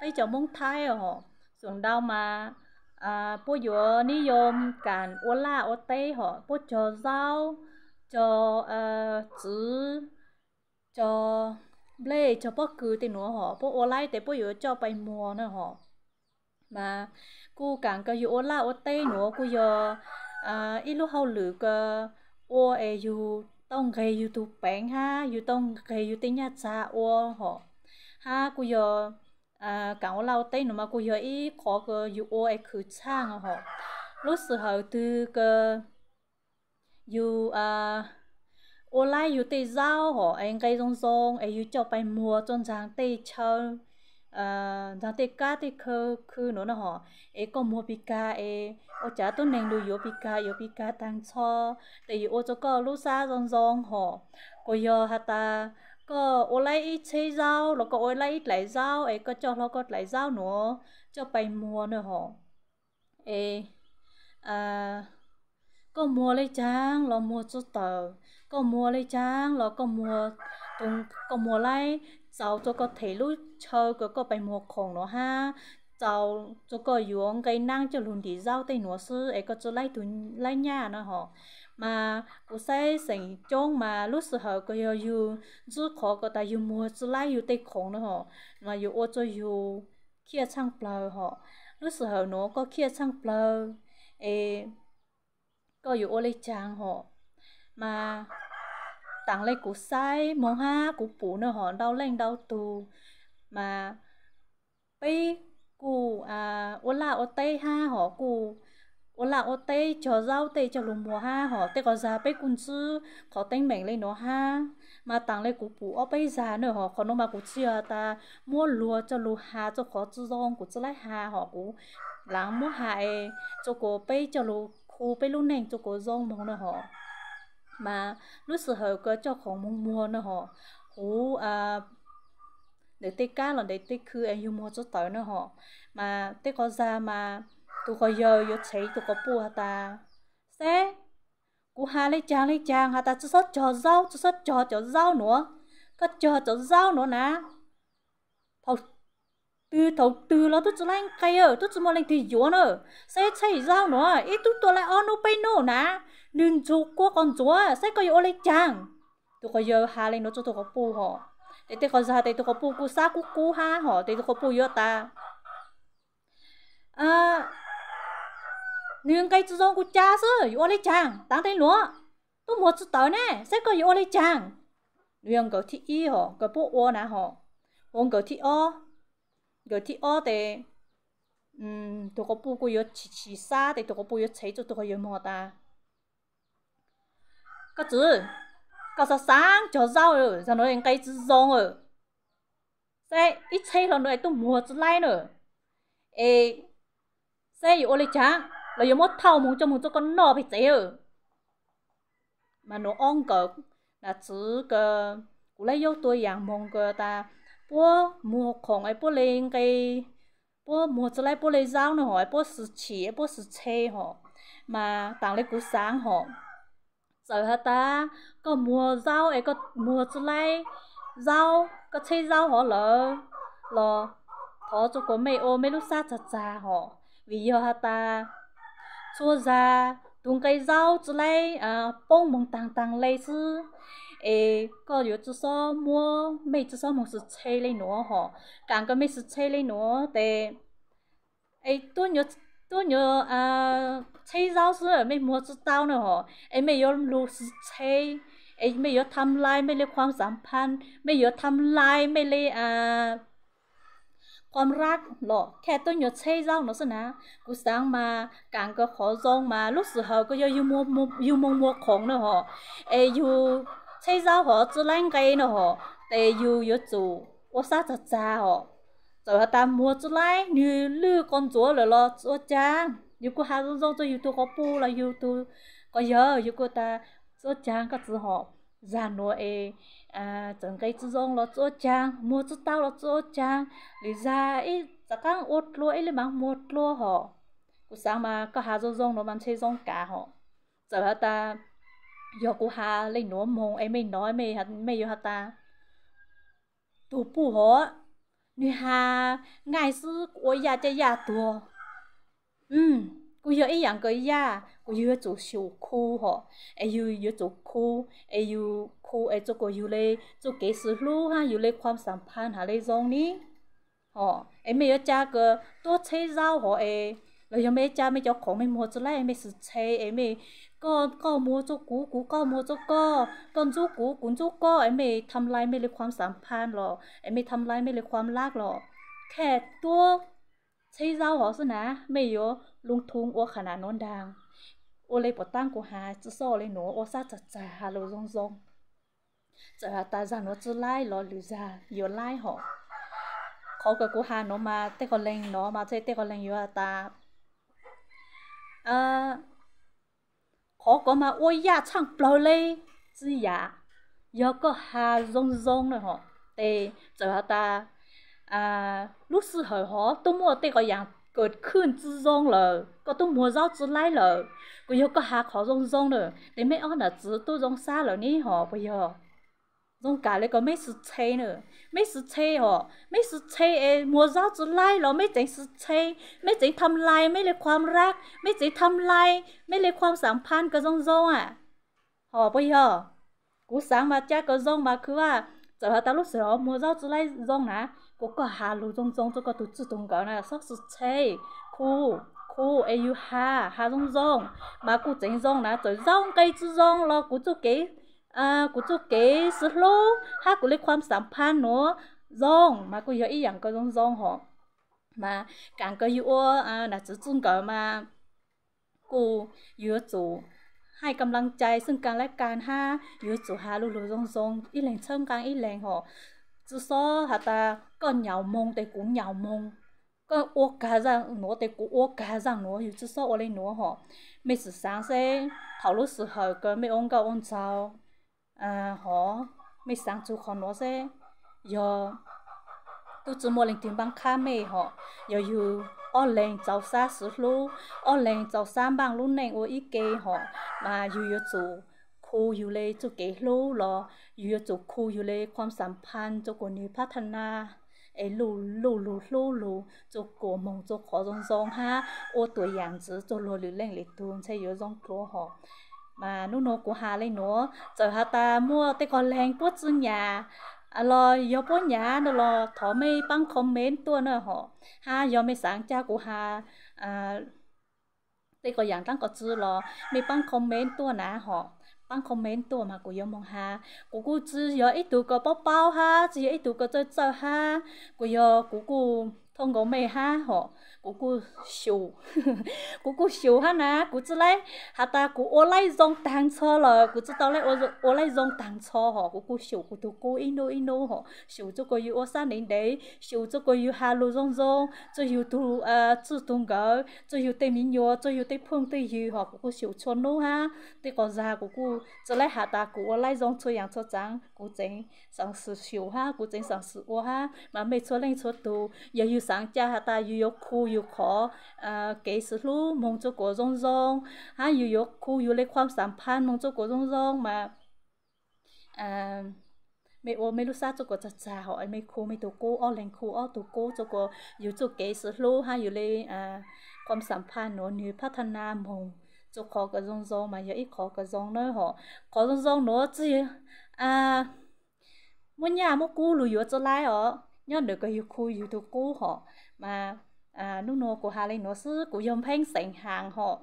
bây giờ muốn thay họ xuống đâu mà à bố yo ni yom cản ô la ô tê họ bố cho rau cho à chữ cho lê cho bố cứ thì nó họ bố ô lai thì bố yo cho bay mùa nữa họ mà cô cản cái yo ô la ô tê nữa cô yo à ít lúc hậu lử cái ô e yu tông gây youtube bán ha yu tông gây yu tiếng nhà cha ô họ ha cô yo à cậu lâu tây nó mà cô hiểu ý khó cái dù ô ai cứ trang họ lúc sự hậu từ cơ dù à ô lai dù tây giao họ anh gây rong rong ai dù cho bay mua trong trang tây chơi à trang tây cá tây khơ khư nó nó họ ai có mua pika ai ô chả tôi nên đuổi yêu pika yêu pika tăng cho tại vì ô cho có lúc xa rong rong họ cô hiểu hả ta có ô lấy ít chế rau nó có ô lấy ít lấy rau ấy có cho nó có lấy rau nữa cho bày mua nữa họ ê à có mua lấy trang nó mua cho tờ có mua lấy trang nó có mua tung có mua lấy cháu cho có thể lúc chờ có có bày mua khổng nó ha cháu cho có dùng cái năng cho luôn đi rau tay nữa, sư ấy có cho lấy tụi lấy nhà nữa họ mà cụ say thành trong mà lúc sau, hở cái yêu yêu chứ khó có ta yêu mua chứ lại yêu tay khổng nữa họ mà yêu ô cho yêu kia chăng bờ họ lúc sau, hở nó có kia chăng bờ ê có yêu ô lấy chàng họ mà tặng lấy cụ say mong ha cụ phụ nữa họ đau lên đau tù mà bây cụ à ô la ô tây ha họ cụ ô là ô cho rau tê cho lùng mùa ha họ tê có già bê cun chứ có tên mệnh lên nó ha mà tặng lên cụ bù ô bê già nữa họ có nó mà cụ chia ta mua lúa cho lù hà cho khó rong cụ lại hà họ cụ láng mua hại cho cô bê cho lù khu bê lù nành cho cô rong mong nữa họ mà lúc sự hở cơ cho ของ mong mua nữa họ hú à để tê cá là để tê khư em à, yêu mua cho tới nữa họ mà tê có già mà tu có yo yo chế tu có bu hả ta thế cú hà lấy chàng lấy chàng hả ta cho sót cho rau cho sót cho cho rau nữa có cho cho rau nữa nè thầu từ thầu từ nó tôi cho lên cây ở tôi cho mua lên thì dúa nữa sẽ chạy rau nữa ít tôi tôi lại on bay nổ nè đừng chú qua con chúa sẽ có yo lấy chàng tôi có yo hà lấy nó cho tôi có bu họ để tôi có ra để tôi có bù cú sa cú cú ha họ để tôi có bù yo ta à nhưng cái chỗ của cha sư yu lấy chàng tăng tên lúa tôi một chút tới nè sẽ có yu lấy chàng nhưng cậu thị y họ cậu bố ô nà họ ông cậu thị ô cậu thị ô thì um, tôi có bố của yu chỉ chỉ sa thì tôi có bố yu chế cho tôi có yu mò ta cái chữ cái sao sáng cho rau rồi sao nói cái chữ rong rồi sẽ ít chế rồi nữa tôi mua chữ lại nữa ê sẽ yu lấy chàng là giờ mất thao muốn cho muốn cho con nọ bị chết mà nó ong cỡ là chỉ cơ cụ lấy yếu tôi dạng mong cơ ta bố mua khổng ấy bố lên cái bố mua cho lấy bố lấy rau nữa hỏi bố sử chỉ bố sử chê họ mà tặng lấy cú sáng họ rồi hả ta có mua rau ấy có mua cho lấy rau có chê rau họ lỡ lỡ thó cho có mẹ ô mấy lúc xa chà chà họ vì giờ hả ta chua ra tung cái rau 之类啊，蹦蹦荡荡类似。诶，个有至少摸，每至少摸是吹嘞喏吼，感觉每是吹嘞喏的。诶，多有多有啊，吹绕是没摸知道呢吼，诶，没有路是吹。เอ้ไม่ยอทำลายไม่เลยความสัมพันธ์ ไม่ยอทำลายไม่เลยอ่าความรักหรอแค่ต้นหยดใช่เจ้าเนาะสินะกูสร้างมากางก็ขอจองมาลูกสือเขาก็ยังอยู่มัวอยู่มงมัวของเนาะหอเออยู่ใช่เจ้าหอจะแรงไกเนาะหอแต่อยู่ยศจูว่าซาจะจ้าหอจะว่าตามมัวจะไล่นี่ลือก้นจัวเลยหรอจัวจ้าอยู่กูหาจองจะอยู่ตัวขอปูแล้วอยู่ตัวก็เยอะอยู่กูตาจัวจ้าก็จะหอบ ra nô e à chẳng cái chú rong lo chỗ chang mua chú tao lọt chỗ chang lý ra ấy chắc căng ốt lo ấy là mang một lo họ cú sáng mà có hà rong rong nó mang chơi rong cả họ giờ hả ta giờ cú hà lên nó mong em mày nói mày hả mày giờ hả ta tụ bù họ nữ hà ngài sư của nhà chơi nhà tù ừ กูอยากอีอยังก็ยากูอยากจู่ชิวคู่หอเอยอยากจู่คู่เอ้ยคู่เอจูก็ยูเลยจูเกิดสิ่รู้ฮะยูเลยความสัมพันธ์ฮะเลยตรงนี้หอเอไม่อยากจ้าก็ตัวเชื่อเราหอเอ้ยเรายังไม่จ้าไม่จ้าของไม่หมดจะไรไม่สุดเชื่อเอไม่ก็ก็มัวจูกูกูก็มัวจูก็ก็จูกูกูจู่ก็เอไม่ทำลายไม่เลยความสัมพันธ์หรอเอไม่ทำลายไม่เลยความรักหรอแค่ตัว xây rau họ xin nà mấy yo lung thung ô khả nà non đàng ô lấy bỏ tăng của hà chứ so lấy nó ô sát chặt chặt hà lô rong rong chả hà ta ra nó chứ lai lo lử ra yo lai họ khó cái của hà nó mà tê còn lên mà thấy tê còn lên yo ta à khó có mà ô ya chẳng bao lấy chứ ya yo có hà rong rong rồi họ tê chả hà ta ูก啊，陆氏ต河都没这ั样เกิดขึ้นจงเลยก็ต้องมัวรเจ้าเลยก็ยังก็หาขอรงรงเลยแต่ไม่อ้อนอ่ะจื้อตัวรงซาเลยนี่หอไปยอรงกาเลยก็ไม่สุดเชยเนอะไม่สุดเชยหอไม่สุดเชยเอมัวเจ้า之来เราไม่เจ๋งสุดเชยไม่เจ๋งทำลายไม่เลยความรักไม่เจ๋งทำลายไม่เลยความสัมพันธ์ก็รงรงอ่ะหรอไปยอกูสั่งมาจ้าก็รงมาคือว่าจะพาตาลูกเสือมัวเจ้า之来รงนะ có cả hà lù rong rong cho cô tụi tự động cái này sắc sự thế cô cô ai yêu hà hà rong rong mà cô chân rong là trời rong cái chân rong lo cô cho cái à cô cho cái sự lô hà cô lấy ความสัมพันธ์เนาะรองมากูเยอะอีหยังก็รองรองหอมาการก็อยู่อ่าน่ะจะจุนก็มากูเยอะจูให้กำลังใจซึ่งกันและกันห้าเยอะจูหาลูลูรองรองอีแหลงเชิงกลางอีแหลงหอ只说哈达个鸟梦得古鸟梦，个我家上我得古我家上我有只说我的我吼，每次上些头路时候个每往个往早，嗯好，每上做看我些，要都只莫能听帮卡妹吼，要有。ở lên cháu xa sứ lú ở lên cháu xa bằng lú này ở ý kê họ mà dù yếu chủ คูอยู่เลยจุเกลูรออยู่จุคูอยู่เลยความสัมพันธ์จุกนี้พัฒนา ไอ้ลู่ลู่ลู่ลู่ลู่จุกมงจุกขอจงจงฮะโอตัวอย่างจือจุลหรือเล่งหรือตูนใช่เยอะจงกลัวหอมานุโนกูฮาเลยเนาะเจอฮาตามั่วแต่ก่อนแรงปุ๊บจึงยาอรอยอป้นยาเนาะรอถอไม่ปังคอมเมนต์ตัวเนาะหอฮายอมไม่สางจ้ากูฮาอ่าแต่ก็อย่างตั้งก็จื้อรอไม่ปังคอมเมนต์ตัวนะหอ bạn comment tổ mà cô yêu mong ha cô cô chỉ yêu ít tụ cái bao bao ha chỉ yêu ít tụ cái chơi chơi ha cô yêu cô cô 通过没哈吼，姑姑修，姑姑修哈呐，姑子嘞，哈达姑我来用单车了，姑知道嘞，我我来用单车吼，姑姑修姑都姑印度印度吼，修这个有我三年的，修这个有哈路种种，这有都呃自动个，这有对民谣，这有对碰对有吼，姑姑修穿路哈，对个啥姑姑，这嘞哈达姑我来用出洋出张，姑真上是修哈，姑真上是我哈，嘛没出来出都也有。sáng cha hà ta yêu yêu khu yêu khó kế sự lu mong cho cổ rong rong ha yêu yêu khu yêu cho cổ rong rong mà mẹ ô mẹ lúc xa cho cô cha cha hỏi mẹ khu mẹ tụ cô ô lên khu ô tụ cô cho cô yêu cho cái sự lu ha yêu lấy à ความสัมพันธ์เนาะนี่พัฒนามองจะขอกระซองซองมาอย่าอีขอกระซองเนาะหอขอซองซองเนาะจีอ่ามันยามุกูหรืออยู่จะไล่หรอ nhớ được cái khu yêu thuộc cũ họ mà à lúc nọ của hà lên nó sư của dòng phanh sảnh hàng họ